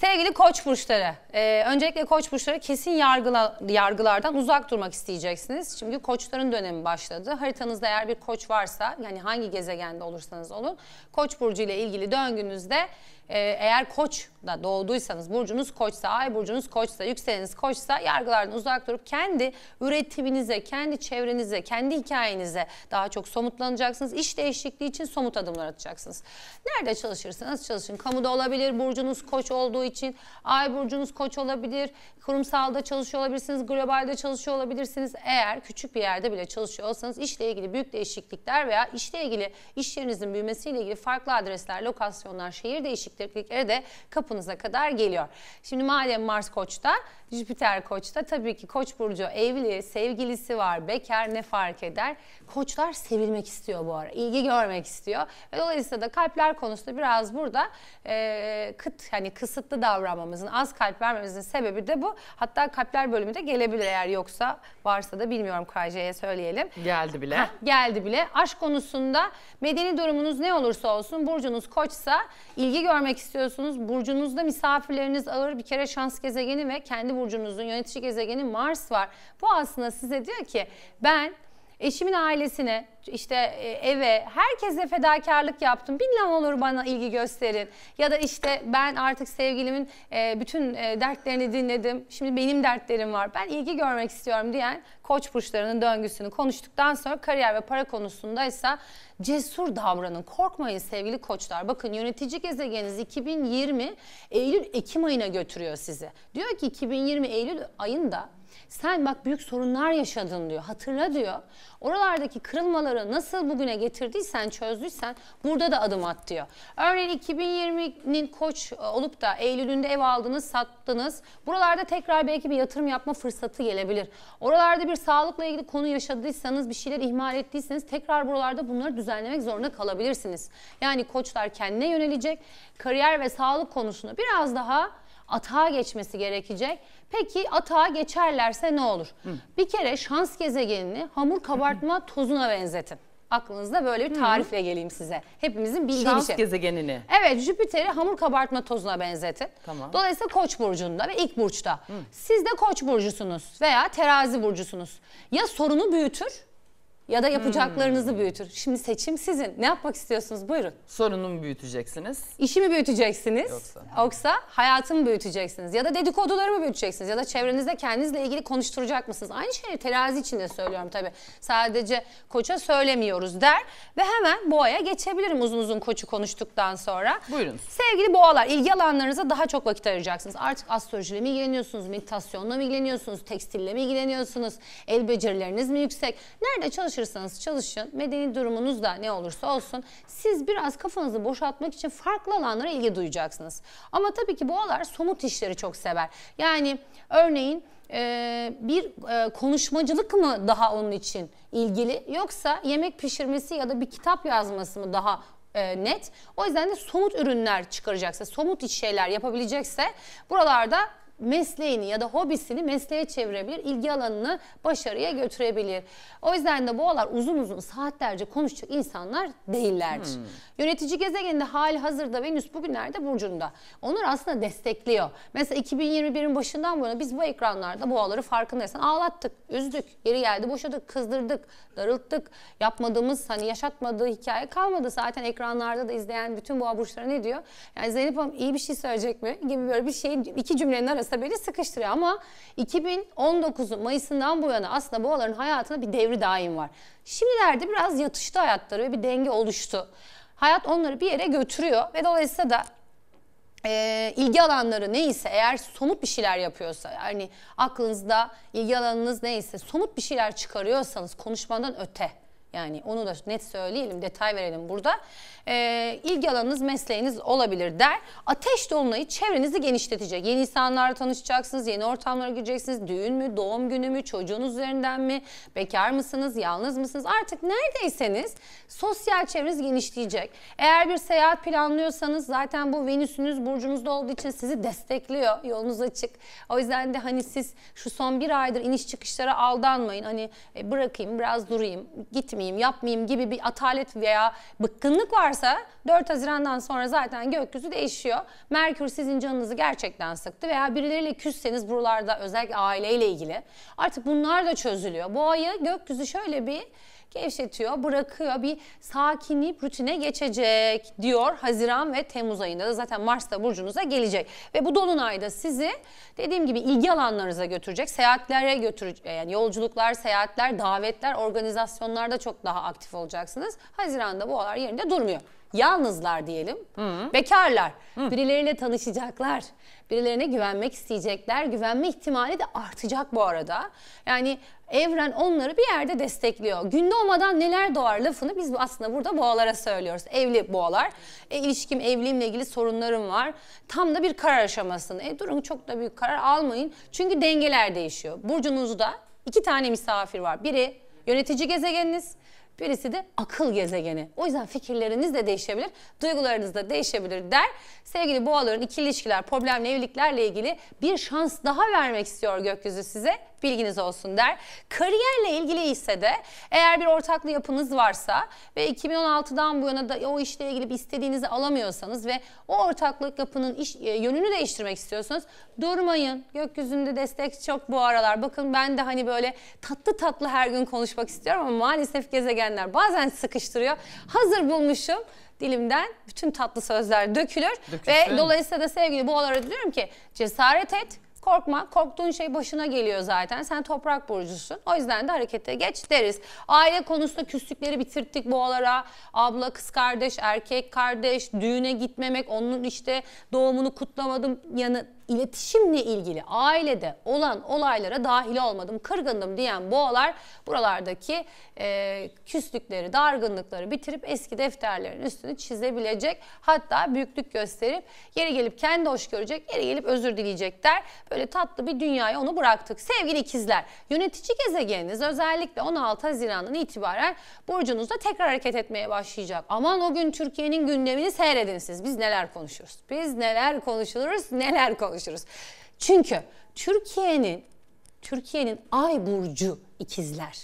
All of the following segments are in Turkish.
Sevgili koç burçları, e, öncelikle koç burçları kesin yargıla, yargılardan uzak durmak isteyeceksiniz. Çünkü koçların dönemi başladı. Haritanızda eğer bir koç varsa, yani hangi gezegende olursanız olun, koç burcu ile ilgili döngünüzde e, eğer koç da doğduysanız, burcunuz koçsa, ay burcunuz koçsa, yükseleniz koçsa yargılardan uzak durup kendi üretiminize, kendi çevrenize, kendi hikayenize daha çok somutlanacaksınız. İş değişikliği için somut adımlar atacaksınız. Nerede çalışırsanız çalışın. Kamuda olabilir, burcunuz koç olduğu için, ay burcunuz koç olabilir, kurumsalda çalışıyor olabilirsiniz, globalde çalışıyor olabilirsiniz. Eğer küçük bir yerde bile çalışıyor olsanız işle ilgili büyük değişiklikler veya işle ilgili iş yerinizin büyümesiyle ilgili farklı adresler, lokasyonlar, şehir değişiklikleri değişiklikleri de kapınıza kadar geliyor. Şimdi madem Mars Koç'ta, Jüpiter Koç'ta tabii ki Koç burcu evli, sevgilisi var, bekar ne fark eder? Koçlar sevilmek istiyor bu ara, ilgi görmek istiyor. Ve dolayısıyla da kalpler konusunda biraz burada e, kıt hani kısıtlı davranmamızın, az kalp vermemizin sebebi de bu. Hatta kalpler bölümü de gelebilir eğer yoksa varsa da bilmiyorum KJ'ye söyleyelim. Geldi bile. Heh, geldi bile. Aşk konusunda medeni durumunuz ne olursa olsun burcunuz koçsa ilgi görmek görmek istiyorsunuz? Burcunuzda misafirleriniz ağır bir kere şans gezegeni ve kendi burcunuzun yönetici gezegeni Mars var. Bu aslında size diyor ki ben Eşimin ailesine, işte e, eve, herkese fedakarlık yaptım. Bilmem olur bana ilgi gösterin. Ya da işte ben artık sevgilimin e, bütün e, dertlerini dinledim. Şimdi benim dertlerim var. Ben ilgi görmek istiyorum diyen koç burçlarının döngüsünü konuştuktan sonra kariyer ve para konusunda ise cesur davranın. Korkmayın sevgili koçlar. Bakın yönetici gezegeniniz 2020 Eylül Ekim ayına götürüyor sizi. Diyor ki 2020 Eylül ayında sen bak büyük sorunlar yaşadın diyor. Hatırla diyor. Oralardaki kırılmaları nasıl bugüne getirdiysen, çözdüysen burada da adım at diyor. Örneğin 2020'nin koç e, olup da Eylül'ünde ev aldınız, sattınız. Buralarda tekrar belki bir yatırım yapma fırsatı gelebilir. Oralarda bir sağlıkla ilgili konu yaşadıysanız, bir şeyler ihmal ettiyseniz tekrar buralarda bunları düzenlemek zorunda kalabilirsiniz. Yani koçlar kendine yönelecek. Kariyer ve sağlık konusunda biraz daha atağa geçmesi gerekecek. Peki atağa geçerlerse ne olur? Hı. Bir kere şans gezegenini hamur kabartma tozuna benzetin. Aklınızda böyle bir tarifle geleyim size. Hepimizin bildiği Şans şey. gezegenini. Evet Jüpiter'i hamur kabartma tozuna benzetin. Tamam. Dolayısıyla koç burcunda ve ilk burçta. Siz de koç burcusunuz veya terazi burcusunuz. Ya sorunu büyütür ya da yapacaklarınızı hmm. büyütür. Şimdi seçim sizin. Ne yapmak istiyorsunuz? Buyurun. Sorunu mu büyüteceksiniz? İşi mi büyüteceksiniz? Yoksa. Yoksa. hayatı mı büyüteceksiniz? Ya da dedikoduları mı büyüteceksiniz? Ya da çevrenizde kendinizle ilgili konuşturacak mısınız? Aynı şeyi terazi içinde söylüyorum tabii. Sadece koça söylemiyoruz der ve hemen boğaya geçebilirim uzun uzun koçu konuştuktan sonra. Buyurun. Sevgili boğalar, ilgi alanlarınıza daha çok vakit ayıracaksınız. Artık astrolojiyle mi ilgileniyorsunuz, meditasyonla mı ilgileniyorsunuz, tekstille mi ilgileniyorsunuz, el becerileriniz mi yüksek? Nerede çalış çalışırsanız çalışın, medeni durumunuz da ne olursa olsun siz biraz kafanızı boşaltmak için farklı alanlara ilgi duyacaksınız. Ama tabii ki bu alar somut işleri çok sever. Yani örneğin e, bir e, konuşmacılık mı daha onun için ilgili yoksa yemek pişirmesi ya da bir kitap yazması mı daha e, net. O yüzden de somut ürünler çıkaracaksa, somut iş şeyler yapabilecekse buralarda mesleğini ya da hobisini mesleğe çevirebilir, ilgi alanını başarıya götürebilir. O yüzden de boğalar uzun uzun saatlerce konuşacak insanlar değillerdir. Hmm. Yönetici gezegeninde hali hazırda Venüs bugünlerde burcunda. Onlar aslında destekliyor. Mesela 2021'in başından bu yana biz bu ekranlarda boğaları farkındaysan ağlattık, üzdük, yeri geldi boşadık, kızdırdık, darılttık. Yapmadığımız hani yaşatmadığı hikaye kalmadı. Zaten ekranlarda da izleyen bütün boğa burçları ne diyor? Yani Zeynep Hanım iyi bir şey söyleyecek mi? Gibi böyle bir şey iki cümlenin arasında Dolayısıyla beni sıkıştırıyor ama 2019 Mayıs'ından bu yana aslında boğaların hayatında bir devri daim var. Şimdilerde biraz yatıştı hayatları ve bir denge oluştu. Hayat onları bir yere götürüyor ve dolayısıyla da e, ilgi alanları neyse eğer somut bir şeyler yapıyorsa yani aklınızda ilgi alanınız neyse somut bir şeyler çıkarıyorsanız konuşmadan öte yani onu da net söyleyelim, detay verelim burada. Ee, ilgi alanınız mesleğiniz olabilir der. Ateş dolunayı çevrenizi genişletecek. Yeni insanlarla tanışacaksınız, yeni ortamlara gireceksiniz. Düğün mü, doğum günü mü, çocuğunuz üzerinden mi, bekar mısınız, yalnız mısınız? Artık neredeyseniz sosyal çevreniz genişleyecek. Eğer bir seyahat planlıyorsanız zaten bu Venüs'ünüz burcunuzda olduğu için sizi destekliyor. Yolunuz açık. O yüzden de hani siz şu son bir aydır iniş çıkışlara aldanmayın. Hani e, bırakayım biraz durayım, gitmeyeyim yapmayayım, yapmayayım gibi bir atalet veya bıkkınlık varsa 4 Haziran'dan sonra zaten gökyüzü değişiyor. Merkür sizin canınızı gerçekten sıktı veya birileriyle küsseniz buralarda özellikle aileyle ilgili artık bunlar da çözülüyor. Bu ayı gökyüzü şöyle bir gevşetiyor, bırakıyor. Bir sakinip rutine geçecek diyor Haziran ve Temmuz ayında da zaten Mars da burcunuza gelecek. Ve bu dolunayda sizi dediğim gibi ilgi alanlarınıza götürecek. Seyahatlere götürecek. Yani yolculuklar, seyahatler, davetler, organizasyonlarda çok daha aktif olacaksınız. Haziran'da bu olay yerinde durmuyor yalnızlar diyelim, Hı. bekarlar, Hı. birileriyle tanışacaklar, birilerine güvenmek isteyecekler. Güvenme ihtimali de artacak bu arada. Yani evren onları bir yerde destekliyor. Günde olmadan neler doğar lafını biz aslında burada boğalara söylüyoruz. Evli boğalar. E, ilişkim evliliğimle ilgili sorunlarım var. Tam da bir karar aşamasında. E, durun çok da büyük karar almayın. Çünkü dengeler değişiyor. Burcunuzda iki tane misafir var. Biri yönetici gezegeniniz, Birisi de akıl gezegeni. O yüzden fikirleriniz de değişebilir, duygularınız da değişebilir der. Sevgili boğaların ikili ilişkiler, problemli evliliklerle ilgili bir şans daha vermek istiyor gökyüzü size bilginiz olsun der. Kariyerle ilgili ise de eğer bir ortaklı yapınız varsa ve 2016'dan bu yana da o işle ilgili bir istediğinizi alamıyorsanız ve o ortaklık yapının iş, e, yönünü değiştirmek istiyorsanız durmayın. Gökyüzünde destek çok bu aralar. Bakın ben de hani böyle tatlı tatlı her gün konuşmak istiyorum ama maalesef gezegenler bazen sıkıştırıyor. Hazır bulmuşum dilimden bütün tatlı sözler dökülür Dökülsün. ve dolayısıyla da sevgili bu boğalara diyorum ki cesaret et, Korkma. Korktuğun şey başına geliyor zaten. Sen toprak burcusun. O yüzden de harekete geç deriz. Aile konusunda küslükleri bitirttik boğalara. Abla, kız kardeş, erkek kardeş, düğüne gitmemek, onun işte doğumunu kutlamadım yanı iletişimle ilgili ailede olan olaylara dahil olmadım, kırgındım diyen boğalar buralardaki e, küslükleri, dargınlıkları bitirip eski defterlerin üstünü çizebilecek. Hatta büyüklük gösterip yeri gelip kendi hoş görecek, yeri gelip özür dileyecekler. Böyle tatlı bir dünyaya onu bıraktık. Sevgili ikizler, yönetici gezegeniniz özellikle 16 Haziran'dan itibaren burcunuzda tekrar hareket etmeye başlayacak. Aman o gün Türkiye'nin gündemini seyredin siz. Biz neler konuşuruz? Biz neler konuşuruz? Neler konuşuruz? çalışırız. Çünkü Türkiye'nin Türkiye'nin ay burcu ikizler.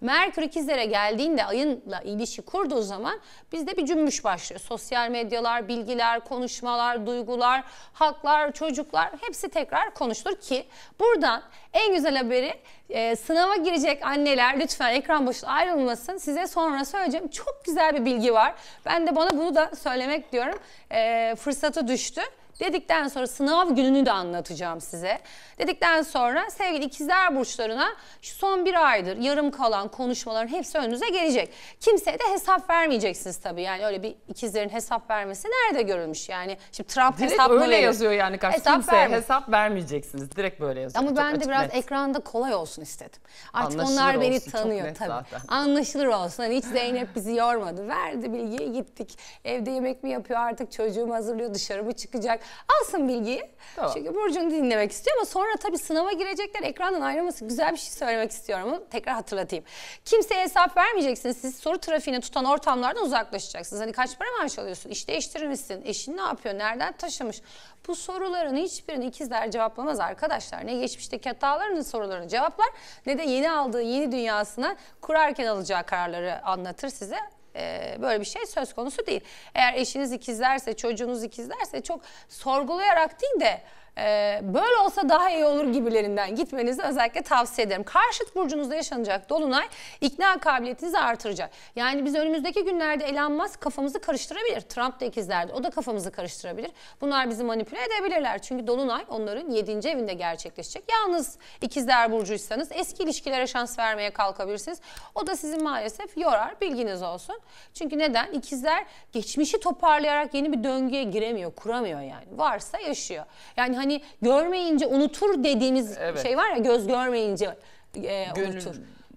Merkür ikizlere geldiğinde ayınla ilişki kurduğu zaman bizde bir cümbüş başlıyor. Sosyal medyalar, bilgiler, konuşmalar, duygular, haklar, çocuklar hepsi tekrar konuşulur ki buradan en güzel haberi e, sınava girecek anneler lütfen ekran başı ayrılmasın. Size sonra söyleyeceğim çok güzel bir bilgi var. Ben de bana bunu da söylemek diyorum. E, fırsatı düştü. Dedikten sonra sınav gününü de anlatacağım size. Dedikten sonra sevgili ikizler burçlarına şu son bir aydır yarım kalan konuşmaların hepsi önünüze gelecek. Kimseye de hesap vermeyeceksiniz tabii. Yani öyle bir ikizlerin hesap vermesi nerede görülmüş? Yani şimdi Trump Direkt hesap öyle yazıyor yani karşı hesap kimseye verme. hesap vermeyeceksiniz. Direkt böyle yazıyor. Ama Çok ben de biraz net. ekranda kolay olsun istedim. Artık Anlaşılır onlar beni tanıyor tabii. Zaten. Anlaşılır olsun. Hani hiç Zeynep bizi yormadı. Verdi bilgiyi gittik. Evde yemek mi yapıyor artık çocuğum hazırlıyor dışarı mı çıkacak? Alsın bilgiyi. Tamam. Çünkü Burcu'nu dinlemek istiyor ama sonra tabii sınava girecekler ekrandan ayrılması. Güzel bir şey söylemek istiyorum. Tekrar hatırlatayım. Kimseye hesap vermeyeceksiniz. Siz soru trafiğini tutan ortamlardan uzaklaşacaksınız. Hani kaç para maaş alıyorsun? İş değiştirir misin? Eşin ne yapıyor? Nereden taşımış? Bu soruların hiçbirini ikizler cevaplamaz arkadaşlar. Ne geçmişteki hatalarının sorularını cevaplar ne de yeni aldığı yeni dünyasına kurarken alacağı kararları anlatır size. E, böyle bir şey söz konusu değil. Eğer eşiniz ikizlerse, çocuğunuz ikizlerse çok sorgulayarak değil de e, böyle olsa daha iyi olur gibilerinden gitmenizi özellikle tavsiye ederim. Karşıt burcunuzda yaşanacak dolunay ikna kabiliyetinizi artıracak. Yani biz önümüzdeki günlerde Elon kafamızı karıştırabilir. Trump da ikizlerde o da kafamızı karıştırabilir. Bunlar bizi manipüle edebilirler. Çünkü dolunay onların 7. evinde gerçekleşecek. Yalnız ikizler burcuysanız eski ilişkilere şans vermeye kalkabilirsiniz. O da sizi maalesef yorar bilginiz olsun. Çünkü neden? İkizler geçmişi toparlayarak yeni bir döngüye giremiyor, kuramıyor yani. Varsa yaşıyor. Yani hani hani görmeyince unutur dediğimiz evet. şey var ya göz görmeyince e, unutur.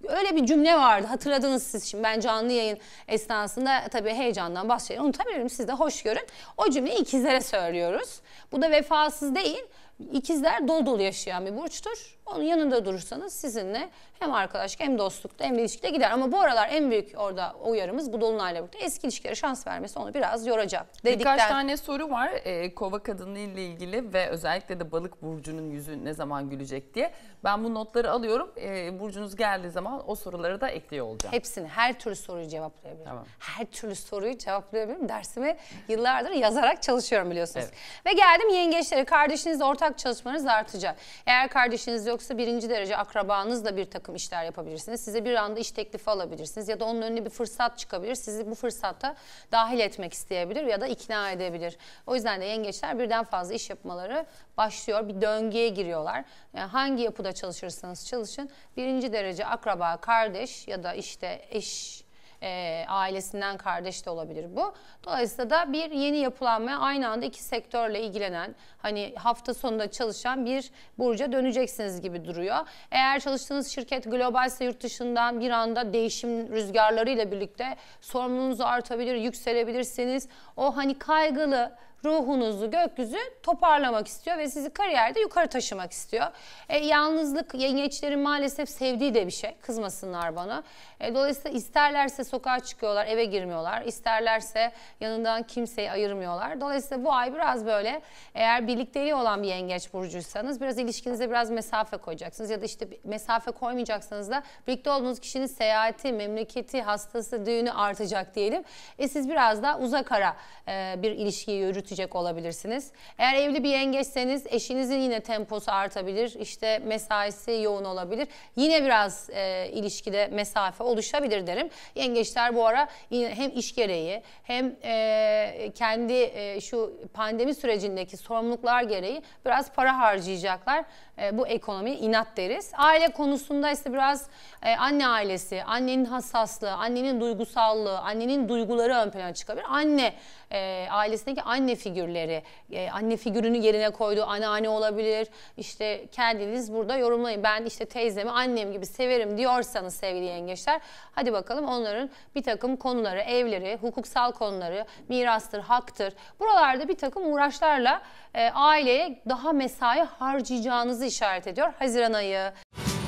Öyle bir cümle vardı hatırladınız siz şimdi ben canlı yayın esnasında tabii heyecandan bazı şeyleri unutabilirim siz de hoş görün. O cümleyi ikizlere söylüyoruz. Bu da vefasız değil İkizler dolu dolu yaşayan bir burçtur onun yanında durursanız sizinle hem arkadaşlık hem dostlukta hem ilişkide gider. Ama bu aralar en büyük orada uyarımız bu dolunayla birlikte eski ilişkilere şans vermesi onu biraz yoracak. Dedikten... Birkaç tane soru var e, kova kadını ile ilgili ve özellikle de balık burcunun yüzü ne zaman gülecek diye. Ben bu notları alıyorum. E, burcunuz geldiği zaman o soruları da ekliyor olacağım. Hepsini her türlü soruyu cevaplayabilirim. Tamam. Her türlü soruyu cevaplayabilirim. Dersimi yıllardır yazarak çalışıyorum biliyorsunuz. Evet. Ve geldim yengeçlere. Kardeşinizle ortak çalışmanız artacak. Eğer kardeşiniz yok yoksa birinci derece akrabanızla bir takım işler yapabilirsiniz. Size bir anda iş teklifi alabilirsiniz ya da onun önüne bir fırsat çıkabilir. Sizi bu fırsata dahil etmek isteyebilir ya da ikna edebilir. O yüzden de yengeçler birden fazla iş yapmaları başlıyor. Bir döngüye giriyorlar. Yani hangi yapıda çalışırsanız çalışın birinci derece akraba, kardeş ya da işte eş e, ailesinden kardeş de olabilir bu. Dolayısıyla da bir yeni yapılanmaya aynı anda iki sektörle ilgilenen hani hafta sonunda çalışan bir burca döneceksiniz gibi duruyor. Eğer çalıştığınız şirket globalse yurt dışından bir anda değişim rüzgarlarıyla birlikte sorumluluğunuz artabilir, yükselebilirsiniz. O hani kaygılı ruhunuzu, gökyüzü toparlamak istiyor ve sizi kariyerde yukarı taşımak istiyor. E, yalnızlık yengeçlerin maalesef sevdiği de bir şey. Kızmasınlar bana. E, dolayısıyla isterlerse sokağa çıkıyorlar, eve girmiyorlar. İsterlerse yanından kimseyi ayırmıyorlar. Dolayısıyla bu ay biraz böyle eğer birlikteliği olan bir yengeç burcuysanız biraz ilişkinize biraz mesafe koyacaksınız. Ya da işte mesafe koymayacaksanız da birlikte olduğunuz kişinin seyahati, memleketi, hastası, düğünü artacak diyelim. E, siz biraz daha uzak ara e, bir ilişkiyi yürütün yürütecek olabilirsiniz. Eğer evli bir yengeçseniz eşinizin yine temposu artabilir. İşte mesaisi yoğun olabilir. Yine biraz e, ilişkide mesafe oluşabilir derim. Yengeçler bu ara yine hem iş gereği hem e, kendi e, şu pandemi sürecindeki sorumluluklar gereği biraz para harcayacaklar. E, bu ekonomi inat deriz. Aile konusunda ise biraz e, anne ailesi, annenin hassaslığı, annenin duygusallığı, annenin duyguları ön plana çıkabilir. Anne e, ailesindeki anne figürleri, e, anne figürünü yerine koyduğu anneanne olabilir. İşte kendiniz burada yorumlayın. Ben işte teyzemi annem gibi severim diyorsanız sevgili yengeçler hadi bakalım onların bir takım konuları, evleri, hukuksal konuları, mirastır, haktır. Buralarda bir takım uğraşlarla e, aileye daha mesai harcayacağınızı işaret ediyor Haziran ayı.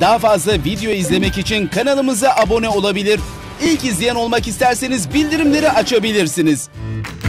Daha fazla video izlemek için kanalımıza abone olabilir. İlk izleyen olmak isterseniz bildirimleri açabilirsiniz.